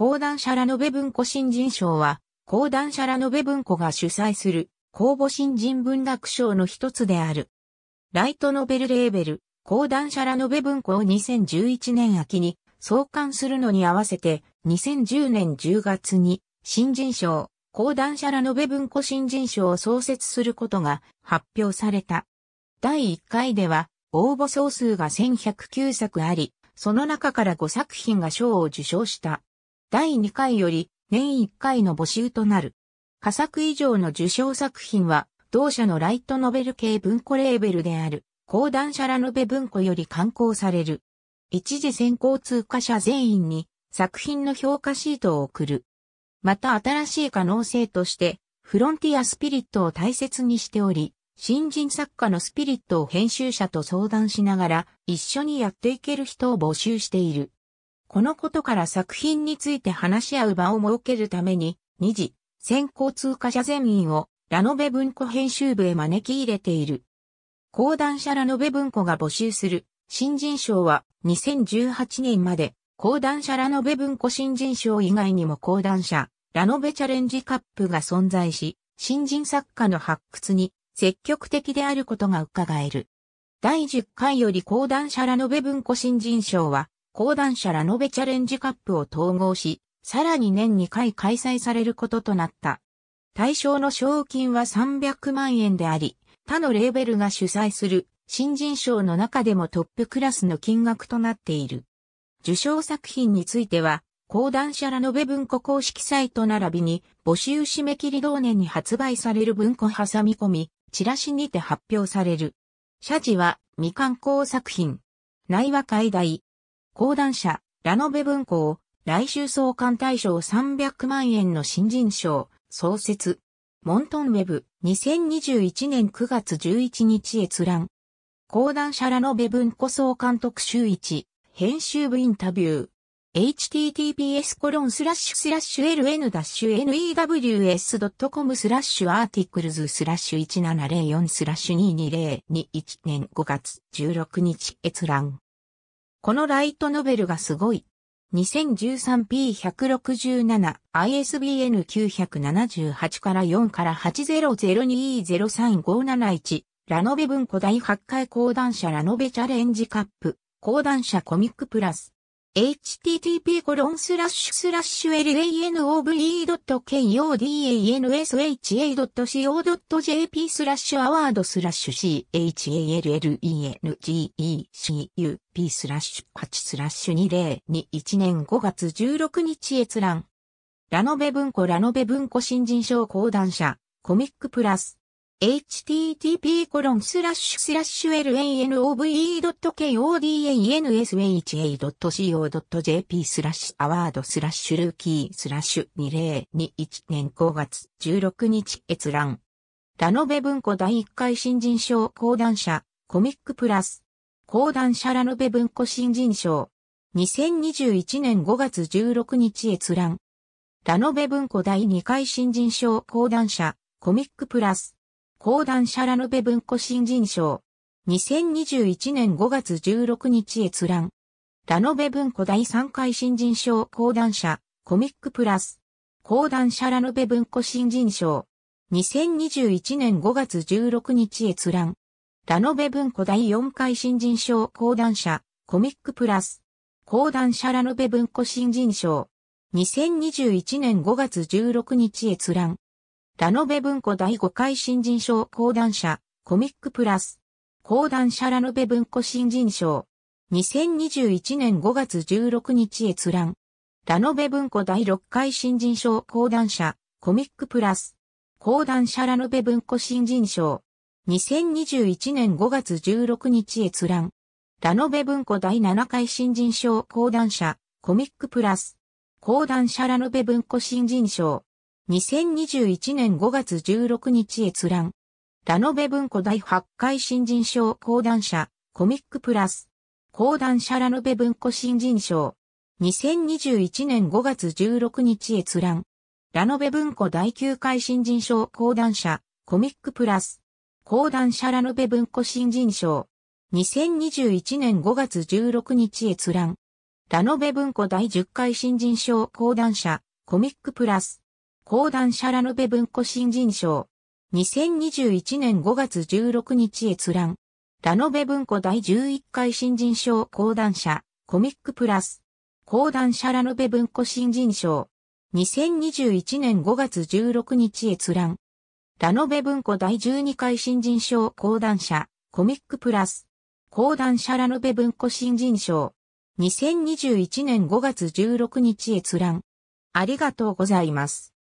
講談社ラノベ文庫新人賞は、講談社ラノベ文庫が主催する、公募新人文学賞の一つである。ライトノベルレーベル、講談社ラノベ文庫を2011年秋に創刊するのに合わせて、2010年10月に、新人賞、講談社ラノベ文庫新人賞を創設することが発表された。第1回では、応募総数が1109作あり、その中から5作品が賞を受賞した。第2回より年1回の募集となる。佳作以上の受賞作品は、同社のライトノベル系文庫レーベルである、講談社ラノベ文庫より刊行される。一時選考通過者全員に作品の評価シートを送る。また新しい可能性として、フロンティアスピリットを大切にしており、新人作家のスピリットを編集者と相談しながら一緒にやっていける人を募集している。このことから作品について話し合う場を設けるために、二次、先行通過者全員を、ラノベ文庫編集部へ招き入れている。講談社ラノベ文庫が募集する、新人賞は、2018年まで、講談社ラノベ文庫新人賞以外にも講談社、ラノベチャレンジカップが存在し、新人作家の発掘に積極的であることが伺える。第10回より講談社ラノベ文庫新人賞は、講談社ラノベチャレンジカップを統合し、さらに年2回開催されることとなった。対象の賞金は300万円であり、他のレーベルが主催する新人賞の中でもトップクラスの金額となっている。受賞作品については、講談社ラノベ文庫公式サイト並びに募集締め切り同年に発売される文庫挟み込み、チラシにて発表される。謝辞は未刊行作品。内話解題、講談社、ラノベ文庫を、来週創刊大賞300万円の新人賞、創設。モントンウェブ、2021年9月11日閲覧。講談社ラノベ文庫総監督週1、編集部インタビュー。https コロンスラッシュスラッシュ ln-news.com スラッシュアーティクルズスラッシュ1704スラッシュ2202 1年5月16日閲覧。このライトノベルがすごい。2013P167、ISBN 978から4から8 0 0 2 0 3 5 7 7 1ラノベ文庫第8回講談社ラノベチャレンジカップ、講談社コミックプラス。http コロンスラッシュスラッシュ l a n o v e k o d a n s h a c o j p スラッシュアワードスラッシュ challengecup スラッシュ8スラッシュ2021年5月16日閲覧。ラノベ文庫ラノベ文庫新人賞講談社コミックプラス http://lanove.kodans.ha.co.jp スラッシュアワードスラッシュルーキースラッシュ2021年5月16日閲覧。ラノベ文庫第1回新人賞講談社コミックプラス講談社ラノベ文庫新人賞2021年5月16日閲覧。ラノベ文庫第2回新人賞講談社コミックプラス講談社ラノベ文庫新人賞。2021年5月16日閲覧。ラノベ文庫第3回新人賞講談社、コミックプラス。講談社ラノベ文庫新人賞。2021年5月16日閲覧。ラノベ文庫第4回新人賞講談社、コミックプラス。講談社ラノベ文庫新人賞。2021年5月16日閲覧。ラノベ文庫第5回新人賞講談社、コミックプラス。講談社ラノベ文庫新人賞。2021年5月16日閲覧。ラノベ文庫第6回新人賞講談社、コミックプラス。講談社ラノベ文庫新人賞。2021年5月16日閲覧。ラノベ文庫第7回新人賞講談社、コミックプラス。講談社ラノベ文庫新人賞。2021年5月16日閲覧。ラノベ文庫第8回新人賞講談社、コミックプラス。講談社ラノベ文庫新人賞。2021年5月16日閲覧。ラノベ文庫第9回新人賞講談社、コミックプラス。講談社ラノベ文庫新人賞。2021年5月16日閲覧。ラノベ文庫第10回新人賞講談社、コミックプラス。講談社ラノベ文庫新人賞。2021年5月16日閲覧。ラノベ文庫第11回新人賞講談社、コミックプラス。講談社ラノベ文庫新人賞。2021年5月16日閲覧。ラノベ文庫第12回新人賞講談社、コミックプラス。講談社ラノベ文庫新人賞。2021年5月16日閲覧。ありがとうございます。